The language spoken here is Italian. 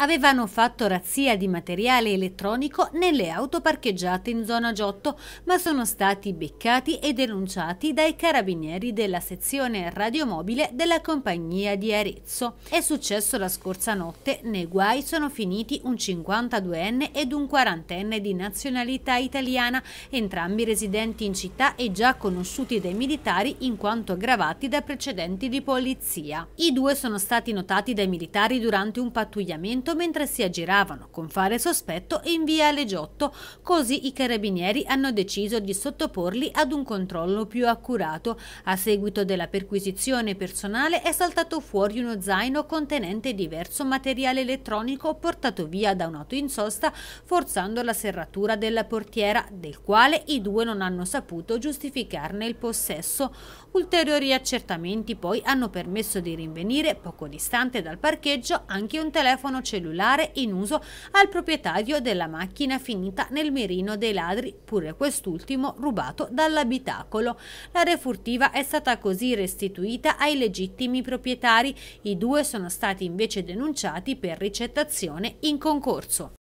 avevano fatto razzia di materiale elettronico nelle auto parcheggiate in zona Giotto, ma sono stati beccati e denunciati dai carabinieri della sezione radiomobile della compagnia di Arezzo. È successo la scorsa notte, nei guai sono finiti un 52enne ed un 40enne di nazionalità italiana, entrambi residenti in città e già conosciuti dai militari in quanto aggravati da precedenti di polizia. I due sono stati notati dai militari durante un pattugliamento momento mentre si aggiravano con fare sospetto in via Legiotto, così i carabinieri hanno deciso di sottoporli ad un controllo più accurato. A seguito della perquisizione personale è saltato fuori uno zaino contenente diverso materiale elettronico portato via da un'auto in sosta forzando la serratura della portiera, del quale i due non hanno saputo giustificarne il possesso. Ulteriori accertamenti poi hanno permesso di rinvenire, poco distante dal parcheggio, anche un telefono cellulare cellulare in uso al proprietario della macchina finita nel mirino dei ladri, pure quest'ultimo rubato dall'abitacolo. L'area furtiva è stata così restituita ai legittimi proprietari, i due sono stati invece denunciati per ricettazione in concorso.